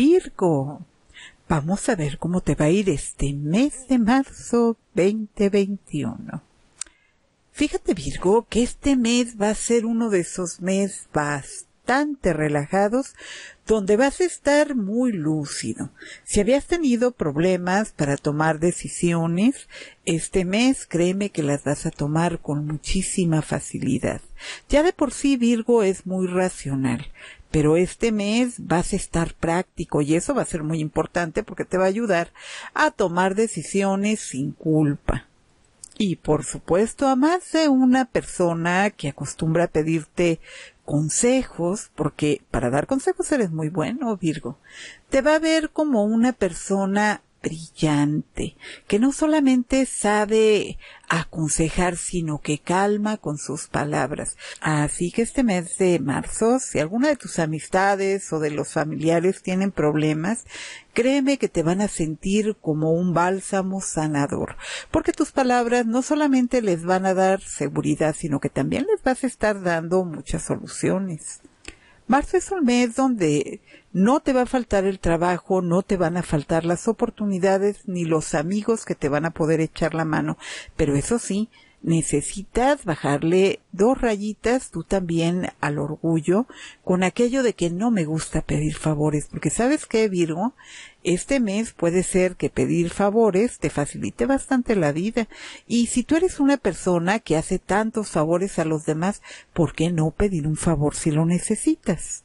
Virgo. Vamos a ver cómo te va a ir este mes de marzo 2021. Fíjate Virgo que este mes va a ser uno de esos meses bastante relajados donde vas a estar muy lúcido. Si habías tenido problemas para tomar decisiones, este mes créeme que las vas a tomar con muchísima facilidad. Ya de por sí Virgo es muy racional pero este mes vas a estar práctico y eso va a ser muy importante porque te va a ayudar a tomar decisiones sin culpa. Y por supuesto, a más de una persona que acostumbra a pedirte consejos, porque para dar consejos eres muy bueno, Virgo, te va a ver como una persona brillante, que no solamente sabe aconsejar, sino que calma con sus palabras. Así que este mes de marzo, si alguna de tus amistades o de los familiares tienen problemas, créeme que te van a sentir como un bálsamo sanador, porque tus palabras no solamente les van a dar seguridad, sino que también les vas a estar dando muchas soluciones. Marzo es un mes donde no te va a faltar el trabajo, no te van a faltar las oportunidades ni los amigos que te van a poder echar la mano. Pero eso sí, necesitas bajarle dos rayitas tú también al orgullo con aquello de que no me gusta pedir favores, porque sabes qué, Virgo, este mes puede ser que pedir favores te facilite bastante la vida. Y si tú eres una persona que hace tantos favores a los demás, ¿por qué no pedir un favor si lo necesitas?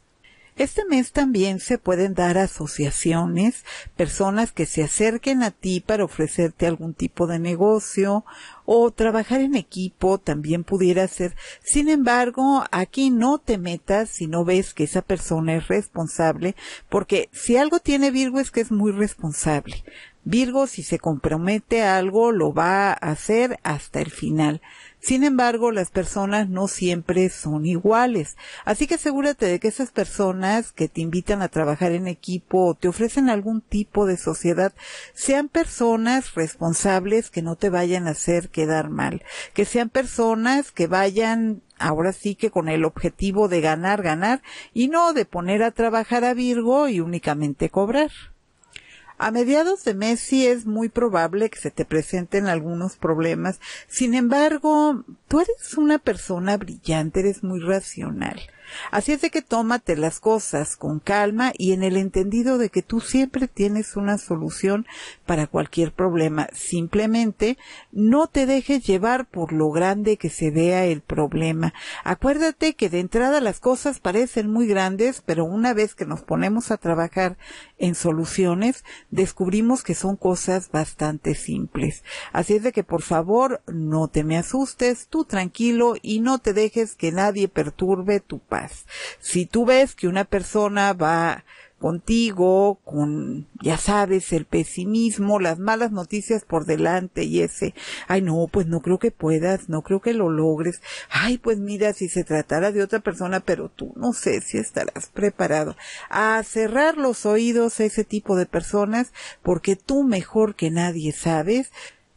Este mes también se pueden dar asociaciones, personas que se acerquen a ti para ofrecerte algún tipo de negocio o trabajar en equipo también pudiera ser. Sin embargo, aquí no te metas si no ves que esa persona es responsable, porque si algo tiene Virgo es que es muy responsable. Virgo, si se compromete a algo, lo va a hacer hasta el final. Sin embargo, las personas no siempre son iguales. Así que asegúrate de que esas personas que te invitan a trabajar en equipo o te ofrecen algún tipo de sociedad sean personas responsables que no te vayan a hacer quedar mal. Que sean personas que vayan ahora sí que con el objetivo de ganar, ganar y no de poner a trabajar a Virgo y únicamente cobrar. A mediados de mes sí es muy probable que se te presenten algunos problemas. Sin embargo, tú eres una persona brillante, eres muy racional. Así es de que tómate las cosas con calma y en el entendido de que tú siempre tienes una solución para cualquier problema. Simplemente no te dejes llevar por lo grande que se vea el problema. Acuérdate que de entrada las cosas parecen muy grandes, pero una vez que nos ponemos a trabajar en soluciones, descubrimos que son cosas bastante simples. Así es de que por favor no te me asustes, tú tranquilo y no te dejes que nadie perturbe tu si tú ves que una persona va contigo, con, ya sabes, el pesimismo, las malas noticias por delante y ese, ay no, pues no creo que puedas, no creo que lo logres, ay pues mira, si se tratara de otra persona, pero tú no sé si estarás preparado a cerrar los oídos a ese tipo de personas porque tú mejor que nadie sabes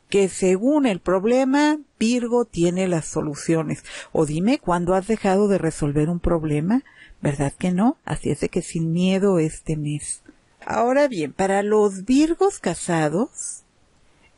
que según el problema, Virgo tiene las soluciones. O dime cuándo has dejado de resolver un problema. ¿Verdad que no? Así es de que sin miedo este mes. Ahora bien, para los Virgos casados,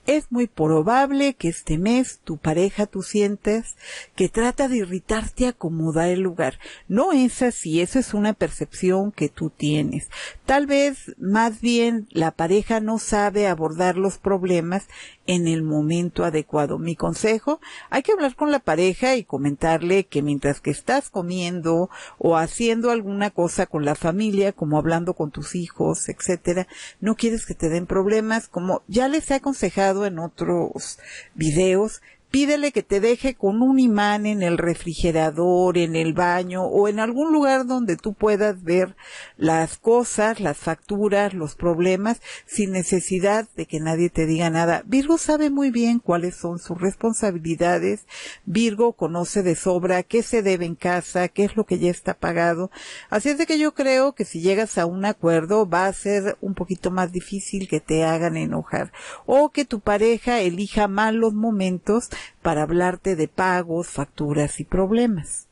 es muy probable que este mes tu pareja tú sientes que trata de irritarte a como da el lugar. No es así, eso es una percepción que tú tienes. Tal vez más bien la pareja no sabe abordar los problemas en el momento adecuado. Mi consejo, hay que hablar con la pareja y comentarle que mientras que estás comiendo o haciendo alguna cosa con la familia, como hablando con tus hijos, etcétera, no quieres que te den problemas, como ya les he aconsejado en otros videos pídele que te deje con un imán en el refrigerador, en el baño o en algún lugar donde tú puedas ver las cosas, las facturas, los problemas, sin necesidad de que nadie te diga nada. Virgo sabe muy bien cuáles son sus responsabilidades. Virgo conoce de sobra qué se debe en casa, qué es lo que ya está pagado. Así es de que yo creo que si llegas a un acuerdo va a ser un poquito más difícil que te hagan enojar o que tu pareja elija malos momentos para hablarte de pagos, facturas y problemas.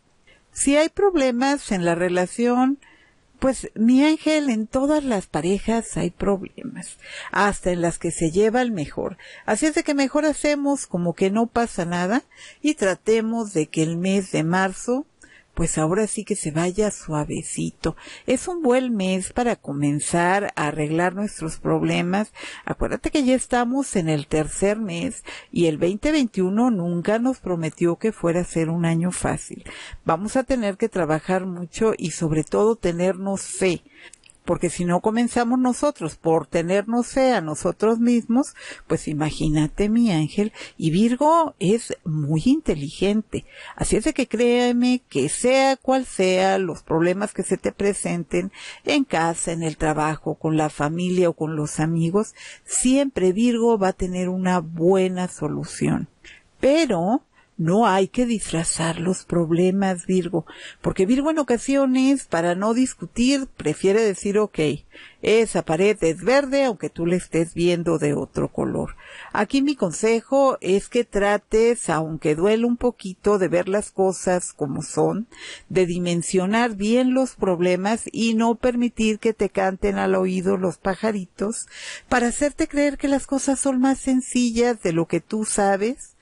Si hay problemas en la relación, pues mi ángel, en todas las parejas hay problemas, hasta en las que se lleva el mejor. Así es de que mejor hacemos como que no pasa nada y tratemos de que el mes de marzo pues ahora sí que se vaya suavecito. Es un buen mes para comenzar a arreglar nuestros problemas. Acuérdate que ya estamos en el tercer mes y el 2021 nunca nos prometió que fuera a ser un año fácil. Vamos a tener que trabajar mucho y sobre todo tenernos fe porque si no comenzamos nosotros por tenernos fe a nosotros mismos, pues imagínate mi ángel, y Virgo es muy inteligente, así es de que créeme que sea cual sea los problemas que se te presenten en casa, en el trabajo, con la familia o con los amigos, siempre Virgo va a tener una buena solución. Pero no hay que disfrazar los problemas, Virgo, porque Virgo en ocasiones, para no discutir, prefiere decir, ok, esa pared es verde aunque tú la estés viendo de otro color. Aquí mi consejo es que trates, aunque duele un poquito, de ver las cosas como son, de dimensionar bien los problemas y no permitir que te canten al oído los pajaritos para hacerte creer que las cosas son más sencillas de lo que tú sabes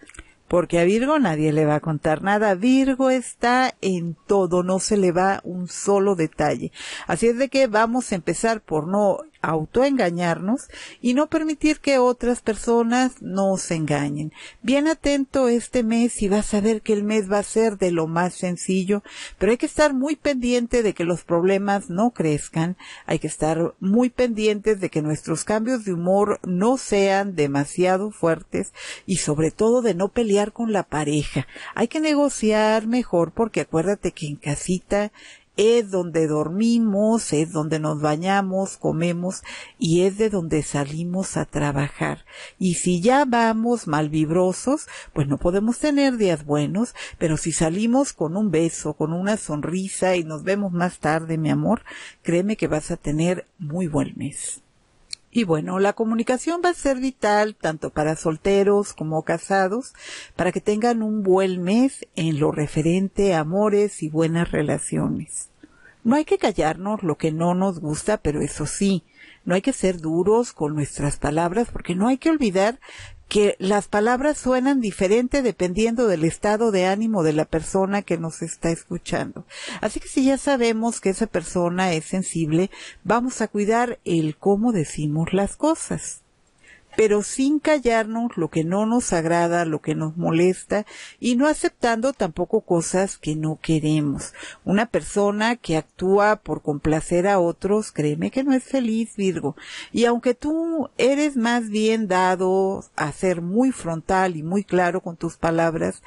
porque a Virgo nadie le va a contar nada. Virgo está en todo, no se le va un solo detalle. Así es de que vamos a empezar por no autoengañarnos y no permitir que otras personas nos engañen. Bien atento este mes y vas a ver que el mes va a ser de lo más sencillo, pero hay que estar muy pendiente de que los problemas no crezcan, hay que estar muy pendientes de que nuestros cambios de humor no sean demasiado fuertes y sobre todo de no pelear con la pareja. Hay que negociar mejor porque acuérdate que en casita es donde dormimos, es donde nos bañamos, comemos y es de donde salimos a trabajar. Y si ya vamos malvibrosos, pues no podemos tener días buenos, pero si salimos con un beso, con una sonrisa y nos vemos más tarde, mi amor, créeme que vas a tener muy buen mes. Y bueno, la comunicación va a ser vital tanto para solteros como casados para que tengan un buen mes en lo referente a amores y buenas relaciones. No hay que callarnos lo que no nos gusta, pero eso sí, no hay que ser duros con nuestras palabras porque no hay que olvidar que las palabras suenan diferente dependiendo del estado de ánimo de la persona que nos está escuchando. Así que si ya sabemos que esa persona es sensible, vamos a cuidar el cómo decimos las cosas pero sin callarnos lo que no nos agrada, lo que nos molesta y no aceptando tampoco cosas que no queremos. Una persona que actúa por complacer a otros, créeme que no es feliz, Virgo. Y aunque tú eres más bien dado a ser muy frontal y muy claro con tus palabras,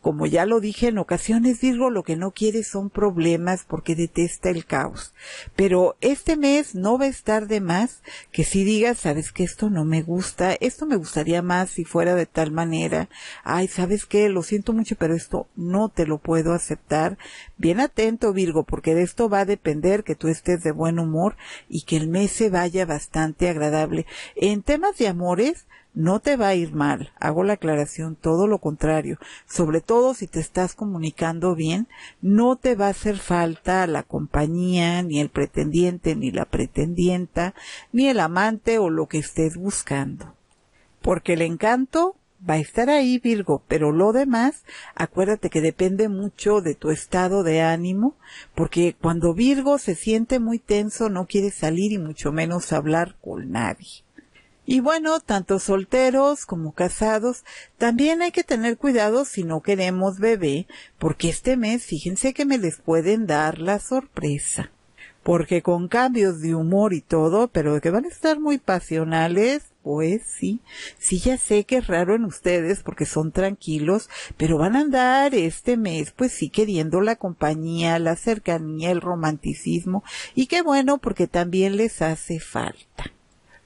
como ya lo dije en ocasiones, Virgo lo que no quiere son problemas porque detesta el caos. Pero este mes no va a estar de más que si digas, sabes que esto no me gusta, esto me gustaría más si fuera de tal manera. Ay, sabes que lo siento mucho, pero esto no te lo puedo aceptar. Bien atento, Virgo, porque de esto va a depender que tú estés de buen humor y que el mes se vaya bastante agradable. En temas de amores, no te va a ir mal, hago la aclaración, todo lo contrario. Sobre todo si te estás comunicando bien, no te va a hacer falta la compañía, ni el pretendiente, ni la pretendienta, ni el amante o lo que estés buscando. Porque el encanto va a estar ahí Virgo, pero lo demás, acuérdate que depende mucho de tu estado de ánimo, porque cuando Virgo se siente muy tenso no quiere salir y mucho menos hablar con nadie. Y bueno, tanto solteros como casados, también hay que tener cuidado si no queremos bebé, porque este mes fíjense que me les pueden dar la sorpresa. Porque con cambios de humor y todo, pero que van a estar muy pasionales, pues sí, sí ya sé que es raro en ustedes porque son tranquilos, pero van a andar este mes pues sí queriendo la compañía, la cercanía, el romanticismo y qué bueno porque también les hace falta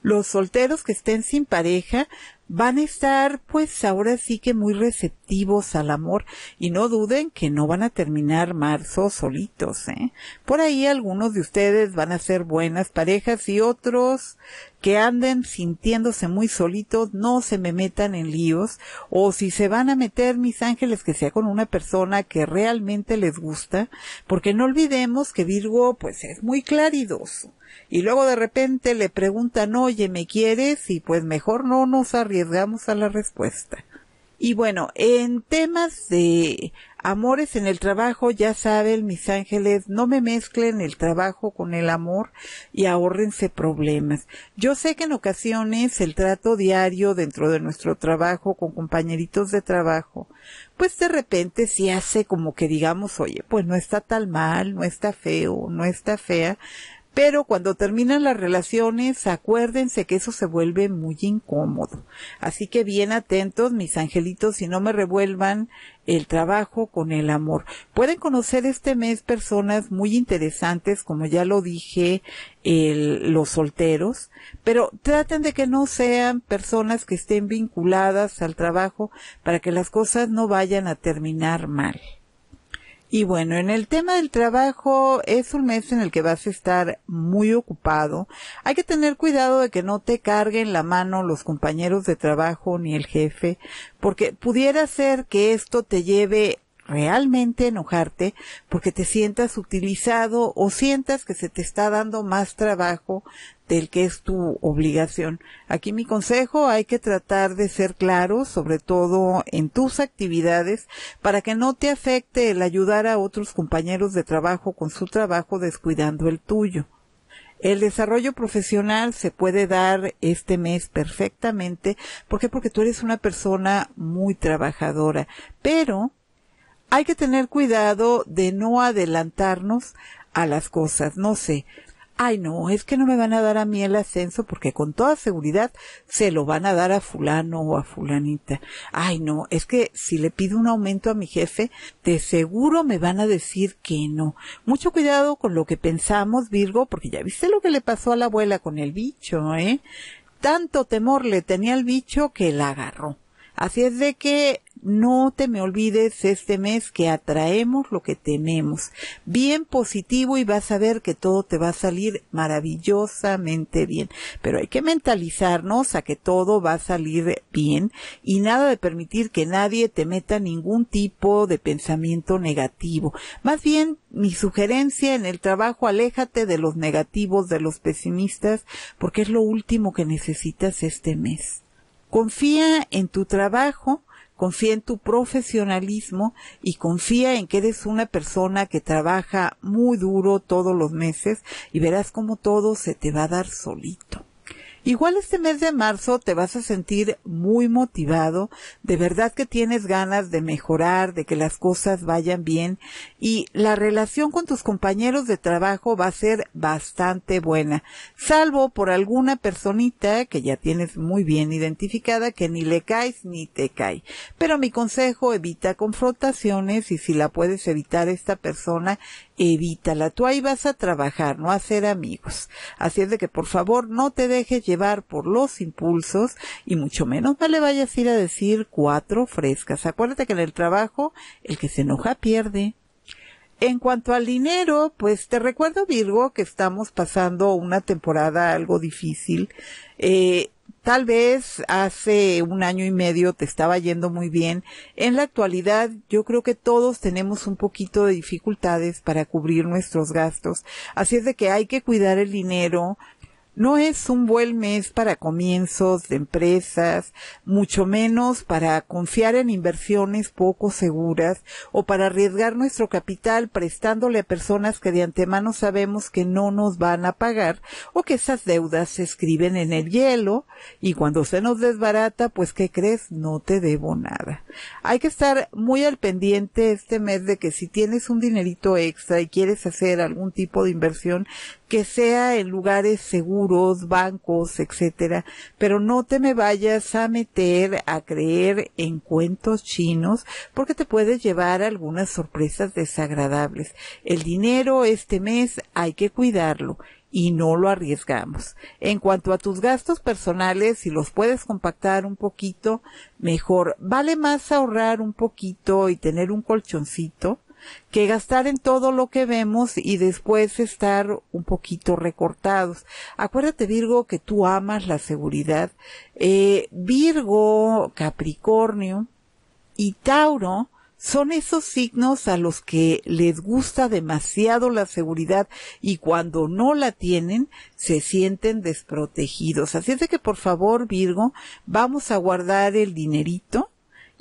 los solteros que estén sin pareja van a estar pues ahora sí que muy receptivos al amor y no duden que no van a terminar marzo solitos. ¿eh? Por ahí algunos de ustedes van a ser buenas parejas y otros que anden sintiéndose muy solitos no se me metan en líos o si se van a meter mis ángeles que sea con una persona que realmente les gusta porque no olvidemos que Virgo pues es muy claridoso y luego de repente le preguntan oye me quieres y pues mejor no nos arriesgamos arriesgamos a la respuesta. Y bueno, en temas de amores en el trabajo, ya saben, mis ángeles, no me mezclen el trabajo con el amor y ahórrense problemas. Yo sé que en ocasiones el trato diario dentro de nuestro trabajo con compañeritos de trabajo, pues de repente se hace como que digamos, oye, pues no está tan mal, no está feo, no está fea, pero cuando terminan las relaciones, acuérdense que eso se vuelve muy incómodo. Así que bien atentos, mis angelitos, y no me revuelvan el trabajo con el amor. Pueden conocer este mes personas muy interesantes, como ya lo dije, los solteros, pero traten de que no sean personas que estén vinculadas al trabajo para que las cosas no vayan a terminar mal. Y bueno, en el tema del trabajo es un mes en el que vas a estar muy ocupado. Hay que tener cuidado de que no te carguen la mano los compañeros de trabajo ni el jefe, porque pudiera ser que esto te lleve realmente enojarte porque te sientas utilizado o sientas que se te está dando más trabajo del que es tu obligación. Aquí mi consejo, hay que tratar de ser claro, sobre todo en tus actividades, para que no te afecte el ayudar a otros compañeros de trabajo con su trabajo descuidando el tuyo. El desarrollo profesional se puede dar este mes perfectamente. ¿Por qué? Porque tú eres una persona muy trabajadora. Pero hay que tener cuidado de no adelantarnos a las cosas, no sé. Ay, no, es que no me van a dar a mí el ascenso porque con toda seguridad se lo van a dar a fulano o a fulanita. Ay, no, es que si le pido un aumento a mi jefe, de seguro me van a decir que no. Mucho cuidado con lo que pensamos, Virgo, porque ya viste lo que le pasó a la abuela con el bicho, ¿eh? Tanto temor le tenía el bicho que la agarró. Así es de que no te me olvides este mes que atraemos lo que tememos. Bien positivo y vas a ver que todo te va a salir maravillosamente bien. Pero hay que mentalizarnos a que todo va a salir bien y nada de permitir que nadie te meta ningún tipo de pensamiento negativo. Más bien, mi sugerencia en el trabajo, aléjate de los negativos, de los pesimistas, porque es lo último que necesitas este mes. Confía en tu trabajo confía en tu profesionalismo y confía en que eres una persona que trabaja muy duro todos los meses y verás como todo se te va a dar solito. Igual este mes de marzo te vas a sentir muy motivado, de verdad que tienes ganas de mejorar, de que las cosas vayan bien y la relación con tus compañeros de trabajo va a ser bastante buena, salvo por alguna personita que ya tienes muy bien identificada que ni le caes ni te cae. Pero mi consejo, evita confrontaciones y si la puedes evitar esta persona, evítala. Tú ahí vas a trabajar, no a hacer amigos. Así es de que por favor no te dejes llevar por los impulsos y mucho menos no le vayas a ir a decir cuatro frescas. Acuérdate que en el trabajo el que se enoja pierde. En cuanto al dinero, pues te recuerdo Virgo que estamos pasando una temporada algo difícil. Eh, tal vez hace un año y medio te estaba yendo muy bien. En la actualidad yo creo que todos tenemos un poquito de dificultades para cubrir nuestros gastos. Así es de que hay que cuidar el dinero, no es un buen mes para comienzos de empresas, mucho menos para confiar en inversiones poco seguras o para arriesgar nuestro capital prestándole a personas que de antemano sabemos que no nos van a pagar o que esas deudas se escriben en el hielo y cuando se nos desbarata, pues ¿qué crees? No te debo nada. Hay que estar muy al pendiente este mes de que si tienes un dinerito extra y quieres hacer algún tipo de inversión, que sea en lugares seguros bancos, etcétera, pero no te me vayas a meter a creer en cuentos chinos porque te puedes llevar algunas sorpresas desagradables. El dinero este mes hay que cuidarlo y no lo arriesgamos. En cuanto a tus gastos personales, si los puedes compactar un poquito, mejor. Vale más ahorrar un poquito y tener un colchoncito que gastar en todo lo que vemos y después estar un poquito recortados. Acuérdate Virgo que tú amas la seguridad. Eh, Virgo, Capricornio y Tauro son esos signos a los que les gusta demasiado la seguridad y cuando no la tienen se sienten desprotegidos. Así es de que por favor Virgo, vamos a guardar el dinerito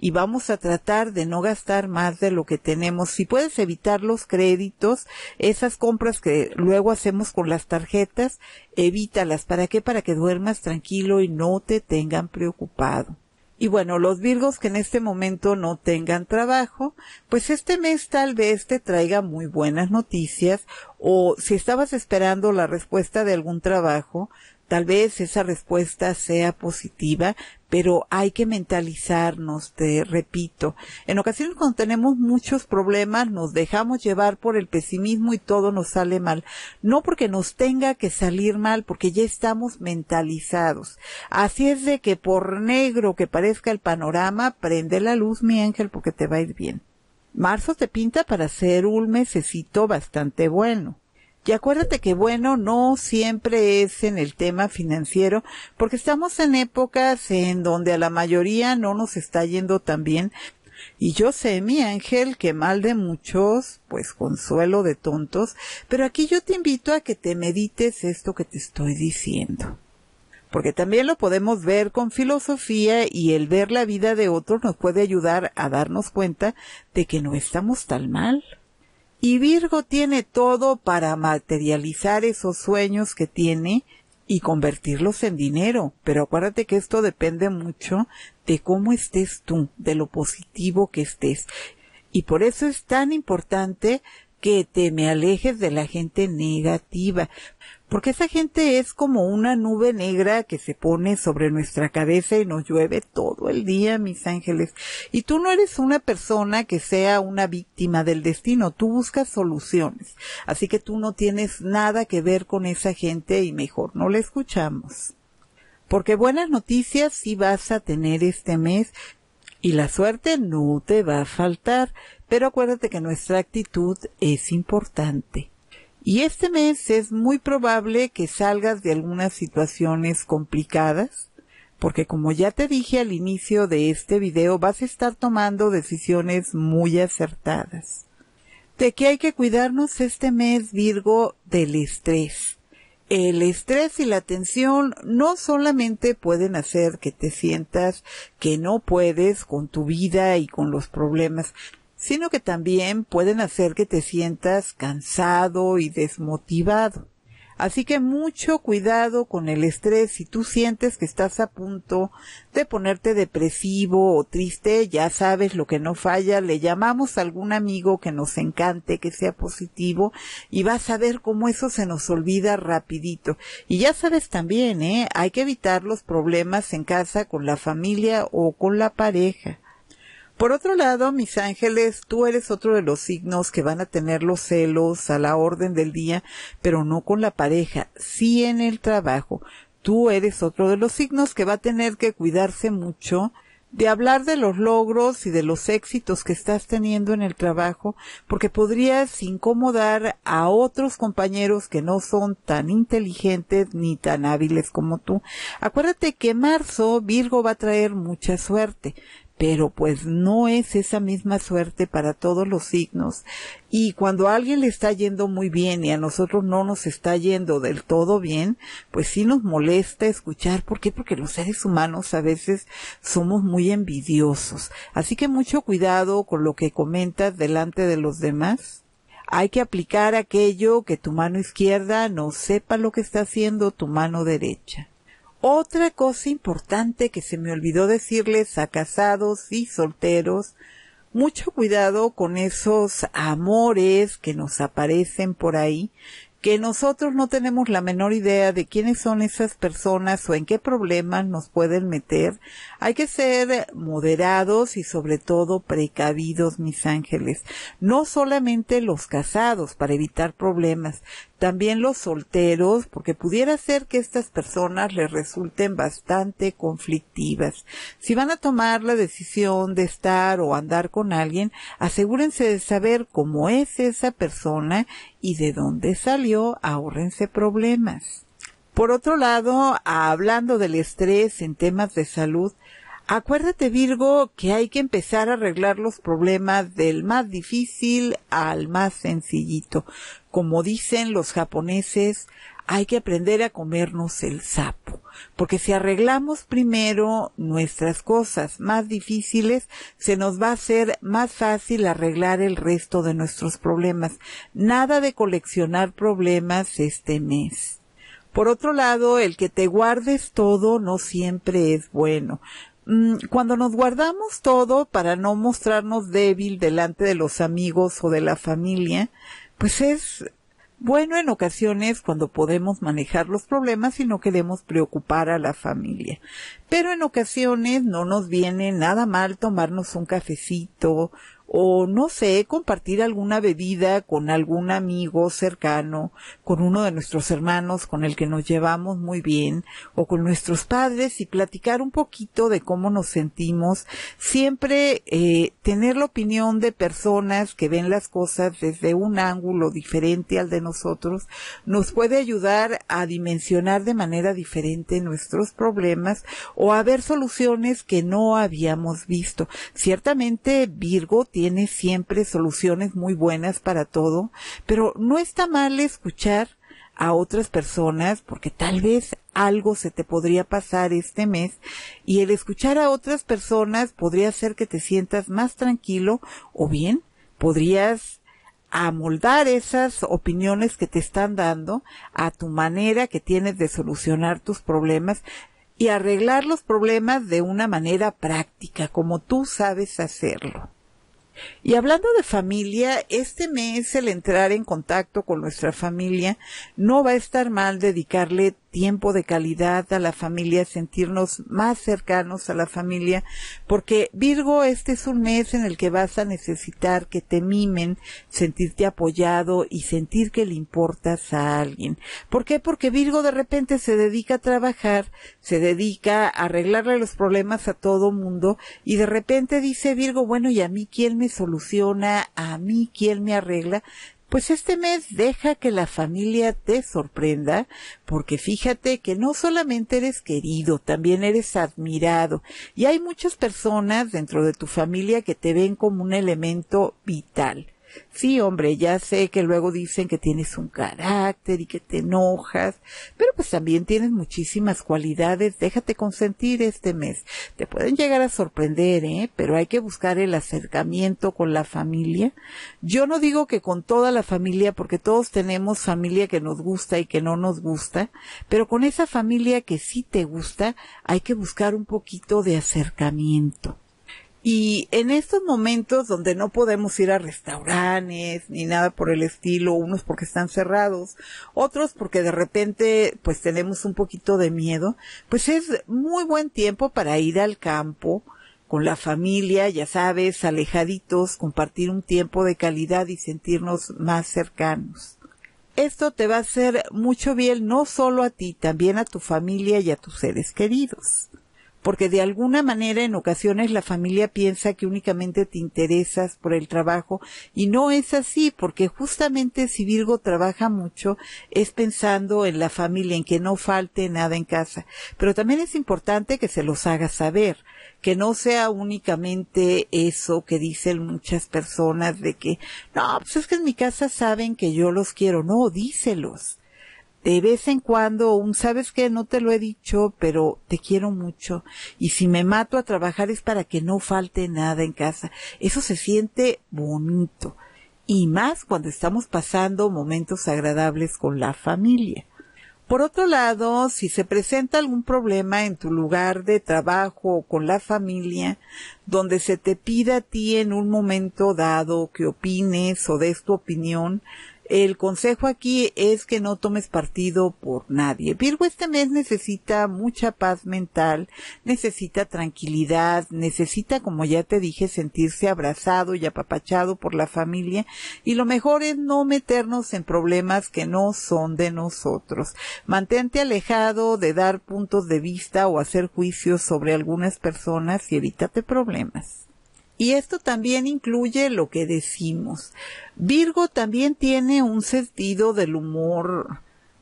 y vamos a tratar de no gastar más de lo que tenemos. Si puedes evitar los créditos, esas compras que luego hacemos con las tarjetas, evítalas. ¿Para qué? Para que duermas tranquilo y no te tengan preocupado. Y bueno, los virgos que en este momento no tengan trabajo, pues este mes tal vez te traiga muy buenas noticias o si estabas esperando la respuesta de algún trabajo, Tal vez esa respuesta sea positiva, pero hay que mentalizarnos, te repito. En ocasiones cuando tenemos muchos problemas nos dejamos llevar por el pesimismo y todo nos sale mal. No porque nos tenga que salir mal, porque ya estamos mentalizados. Así es de que por negro que parezca el panorama, prende la luz, mi ángel, porque te va a ir bien. Marzo te pinta para ser un mesecito bastante bueno. Y acuérdate que bueno, no siempre es en el tema financiero, porque estamos en épocas en donde a la mayoría no nos está yendo tan bien. Y yo sé, mi ángel, que mal de muchos, pues consuelo de tontos, pero aquí yo te invito a que te medites esto que te estoy diciendo porque también lo podemos ver con filosofía y el ver la vida de otros nos puede ayudar a darnos cuenta de que no estamos tan mal. Y Virgo tiene todo para materializar esos sueños que tiene y convertirlos en dinero. Pero acuérdate que esto depende mucho de cómo estés tú, de lo positivo que estés. Y por eso es tan importante que te me alejes de la gente negativa, porque esa gente es como una nube negra que se pone sobre nuestra cabeza y nos llueve todo el día, mis ángeles. Y tú no eres una persona que sea una víctima del destino, tú buscas soluciones. Así que tú no tienes nada que ver con esa gente y mejor no la escuchamos. Porque buenas noticias sí vas a tener este mes y la suerte no te va a faltar, pero acuérdate que nuestra actitud es importante. Y este mes es muy probable que salgas de algunas situaciones complicadas, porque como ya te dije al inicio de este video, vas a estar tomando decisiones muy acertadas. De que hay que cuidarnos este mes, Virgo, del estrés. El estrés y la tensión no solamente pueden hacer que te sientas que no puedes con tu vida y con los problemas, sino que también pueden hacer que te sientas cansado y desmotivado. Así que mucho cuidado con el estrés. Si tú sientes que estás a punto de ponerte depresivo o triste, ya sabes lo que no falla. Le llamamos a algún amigo que nos encante, que sea positivo y vas a ver cómo eso se nos olvida rapidito. Y ya sabes también, ¿eh? Hay que evitar los problemas en casa con la familia o con la pareja. Por otro lado, mis ángeles, tú eres otro de los signos que van a tener los celos a la orden del día, pero no con la pareja, sí en el trabajo. Tú eres otro de los signos que va a tener que cuidarse mucho de hablar de los logros y de los éxitos que estás teniendo en el trabajo, porque podrías incomodar a otros compañeros que no son tan inteligentes ni tan hábiles como tú. Acuérdate que marzo Virgo va a traer mucha suerte pero pues no es esa misma suerte para todos los signos. Y cuando a alguien le está yendo muy bien y a nosotros no nos está yendo del todo bien, pues sí nos molesta escuchar. ¿Por qué? Porque los seres humanos a veces somos muy envidiosos. Así que mucho cuidado con lo que comentas delante de los demás hay que aplicar aquello que tu mano izquierda no sepa lo que está haciendo tu mano derecha. Otra cosa importante que se me olvidó decirles a casados y solteros, mucho cuidado con esos amores que nos aparecen por ahí, que nosotros no tenemos la menor idea de quiénes son esas personas o en qué problemas nos pueden meter. Hay que ser moderados y sobre todo precavidos, mis ángeles. No solamente los casados para evitar problemas, también los solteros, porque pudiera ser que estas personas les resulten bastante conflictivas. Si van a tomar la decisión de estar o andar con alguien, asegúrense de saber cómo es esa persona y de dónde salió, ahórrense problemas. Por otro lado, hablando del estrés en temas de salud, Acuérdate Virgo que hay que empezar a arreglar los problemas del más difícil al más sencillito. Como dicen los japoneses, hay que aprender a comernos el sapo, porque si arreglamos primero nuestras cosas más difíciles, se nos va a ser más fácil arreglar el resto de nuestros problemas. Nada de coleccionar problemas este mes. Por otro lado, el que te guardes todo no siempre es bueno. Mm, cuando nos guardamos todo para no mostrarnos débil delante de los amigos o de la familia, pues es bueno en ocasiones cuando podemos manejar los problemas y no queremos preocupar a la familia. Pero en ocasiones no nos viene nada mal tomarnos un cafecito o no sé, compartir alguna bebida con algún amigo cercano, con uno de nuestros hermanos con el que nos llevamos muy bien, o con nuestros padres y platicar un poquito de cómo nos sentimos, siempre eh, tener la opinión de personas que ven las cosas desde un ángulo diferente al de nosotros, nos puede ayudar a dimensionar de manera diferente nuestros problemas o a ver soluciones que no habíamos visto. Ciertamente Virgo tiene tiene siempre soluciones muy buenas para todo, pero no está mal escuchar a otras personas porque tal vez algo se te podría pasar este mes y el escuchar a otras personas podría hacer que te sientas más tranquilo o bien podrías amoldar esas opiniones que te están dando a tu manera que tienes de solucionar tus problemas y arreglar los problemas de una manera práctica, como tú sabes hacerlo. Y hablando de familia, este mes el entrar en contacto con nuestra familia no va a estar mal dedicarle tiempo de calidad a la familia, sentirnos más cercanos a la familia, porque Virgo, este es un mes en el que vas a necesitar que te mimen, sentirte apoyado y sentir que le importas a alguien. ¿Por qué? Porque Virgo de repente se dedica a trabajar, se dedica a arreglarle los problemas a todo mundo y de repente dice Virgo, bueno, ¿y a mí quién me soluciona? ¿A mí quién me arregla? Pues este mes deja que la familia te sorprenda, porque fíjate que no solamente eres querido, también eres admirado. Y hay muchas personas dentro de tu familia que te ven como un elemento vital. Sí, hombre, ya sé que luego dicen que tienes un carácter y que te enojas, pero pues también tienes muchísimas cualidades, déjate consentir este mes. Te pueden llegar a sorprender, ¿eh? Pero hay que buscar el acercamiento con la familia. Yo no digo que con toda la familia, porque todos tenemos familia que nos gusta y que no nos gusta, pero con esa familia que sí te gusta, hay que buscar un poquito de acercamiento. Y en estos momentos donde no podemos ir a restaurantes ni nada por el estilo, unos porque están cerrados, otros porque de repente pues tenemos un poquito de miedo, pues es muy buen tiempo para ir al campo con la familia, ya sabes, alejaditos, compartir un tiempo de calidad y sentirnos más cercanos. Esto te va a hacer mucho bien no solo a ti, también a tu familia y a tus seres queridos porque de alguna manera en ocasiones la familia piensa que únicamente te interesas por el trabajo y no es así, porque justamente si Virgo trabaja mucho es pensando en la familia, en que no falte nada en casa. Pero también es importante que se los haga saber, que no sea únicamente eso que dicen muchas personas de que, no, pues es que en mi casa saben que yo los quiero, no, díselos de vez en cuando un, sabes que no te lo he dicho, pero te quiero mucho. Y si me mato a trabajar es para que no falte nada en casa. Eso se siente bonito. Y más cuando estamos pasando momentos agradables con la familia. Por otro lado, si se presenta algún problema en tu lugar de trabajo o con la familia, donde se te pida a ti en un momento dado que opines o des tu opinión, el consejo aquí es que no tomes partido por nadie. Virgo este mes necesita mucha paz mental, necesita tranquilidad, necesita, como ya te dije, sentirse abrazado y apapachado por la familia y lo mejor es no meternos en problemas que no son de nosotros. Mantente alejado de dar puntos de vista o hacer juicios sobre algunas personas y evítate problemas y esto también incluye lo que decimos. Virgo también tiene un sentido del humor,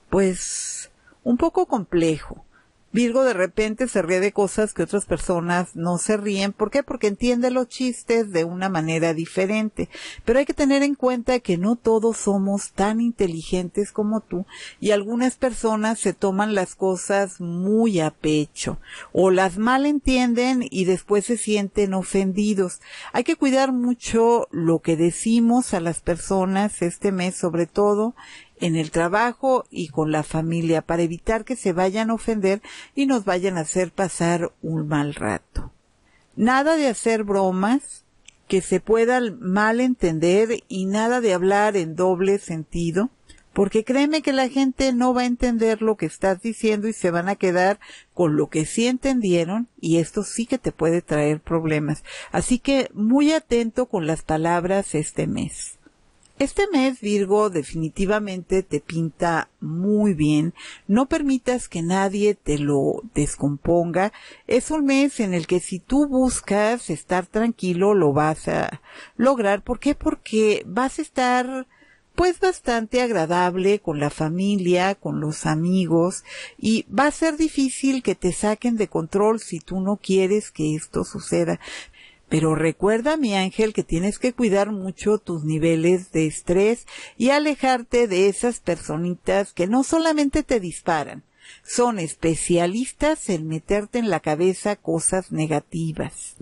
pues, un poco complejo. Virgo de repente se ríe de cosas que otras personas no se ríen. ¿Por qué? Porque entiende los chistes de una manera diferente. Pero hay que tener en cuenta que no todos somos tan inteligentes como tú y algunas personas se toman las cosas muy a pecho o las malentienden y después se sienten ofendidos. Hay que cuidar mucho lo que decimos a las personas este mes, sobre todo en el trabajo y con la familia para evitar que se vayan a ofender y nos vayan a hacer pasar un mal rato. Nada de hacer bromas que se puedan mal entender y nada de hablar en doble sentido, porque créeme que la gente no va a entender lo que estás diciendo y se van a quedar con lo que sí entendieron y esto sí que te puede traer problemas. Así que muy atento con las palabras este mes. Este mes, Virgo, definitivamente te pinta muy bien. No permitas que nadie te lo descomponga. Es un mes en el que si tú buscas estar tranquilo, lo vas a lograr. ¿Por qué? Porque vas a estar pues bastante agradable con la familia, con los amigos, y va a ser difícil que te saquen de control si tú no quieres que esto suceda. Pero recuerda, mi ángel, que tienes que cuidar mucho tus niveles de estrés y alejarte de esas personitas que no solamente te disparan, son especialistas en meterte en la cabeza cosas negativas.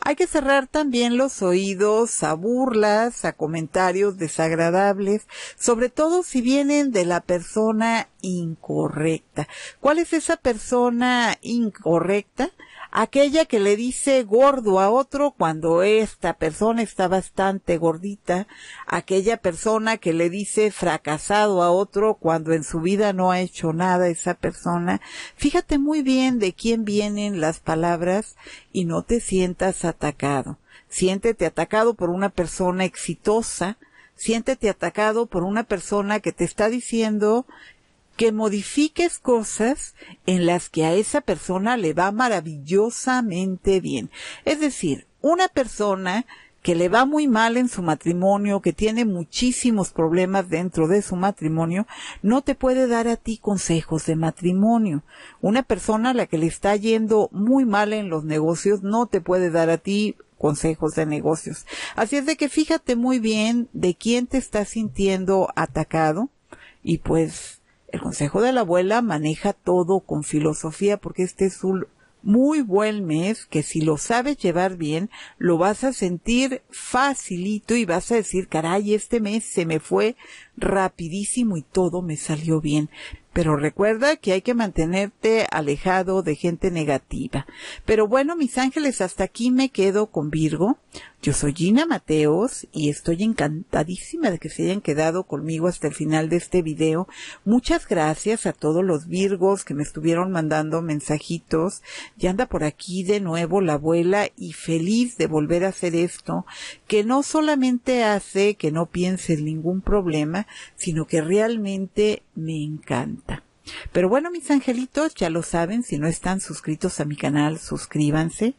Hay que cerrar también los oídos a burlas, a comentarios desagradables, sobre todo si vienen de la persona incorrecta. ¿Cuál es esa persona incorrecta? aquella que le dice gordo a otro cuando esta persona está bastante gordita, aquella persona que le dice fracasado a otro cuando en su vida no ha hecho nada esa persona. Fíjate muy bien de quién vienen las palabras y no te sientas atacado. Siéntete atacado por una persona exitosa, siéntete atacado por una persona que te está diciendo que modifiques cosas en las que a esa persona le va maravillosamente bien. Es decir, una persona que le va muy mal en su matrimonio, que tiene muchísimos problemas dentro de su matrimonio, no te puede dar a ti consejos de matrimonio. Una persona a la que le está yendo muy mal en los negocios no te puede dar a ti consejos de negocios. Así es de que fíjate muy bien de quién te está sintiendo atacado y pues el consejo de la abuela maneja todo con filosofía porque este es un muy buen mes que si lo sabes llevar bien, lo vas a sentir facilito y vas a decir, caray, este mes se me fue rapidísimo y todo me salió bien. Pero recuerda que hay que mantenerte alejado de gente negativa. Pero bueno, mis ángeles, hasta aquí me quedo con Virgo. Yo soy Gina Mateos y estoy encantadísima de que se hayan quedado conmigo hasta el final de este video. Muchas gracias a todos los Virgos que me estuvieron mandando mensajitos. Ya anda por aquí de nuevo la abuela y feliz de volver a hacer esto, que no solamente hace que no en ningún problema, sino que realmente me encanta. Pero bueno, mis angelitos, ya lo saben, si no están suscritos a mi canal, suscríbanse.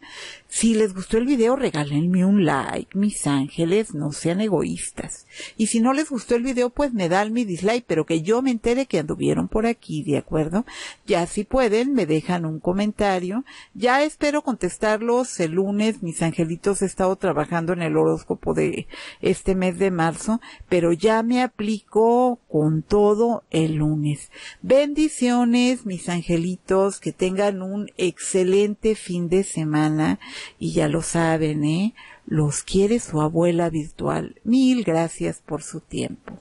Si les gustó el video, regálenme un like, mis ángeles, no sean egoístas. Y si no les gustó el video, pues me dan mi dislike, pero que yo me entere que anduvieron por aquí, ¿de acuerdo? Ya si pueden, me dejan un comentario. Ya espero contestarlos el lunes, mis angelitos, he estado trabajando en el horóscopo de este mes de marzo, pero ya me aplico con todo el lunes. Bendiciones, mis angelitos, que tengan un excelente fin de semana y ya lo saben, ¿eh? Los quiere su abuela virtual. Mil gracias por su tiempo.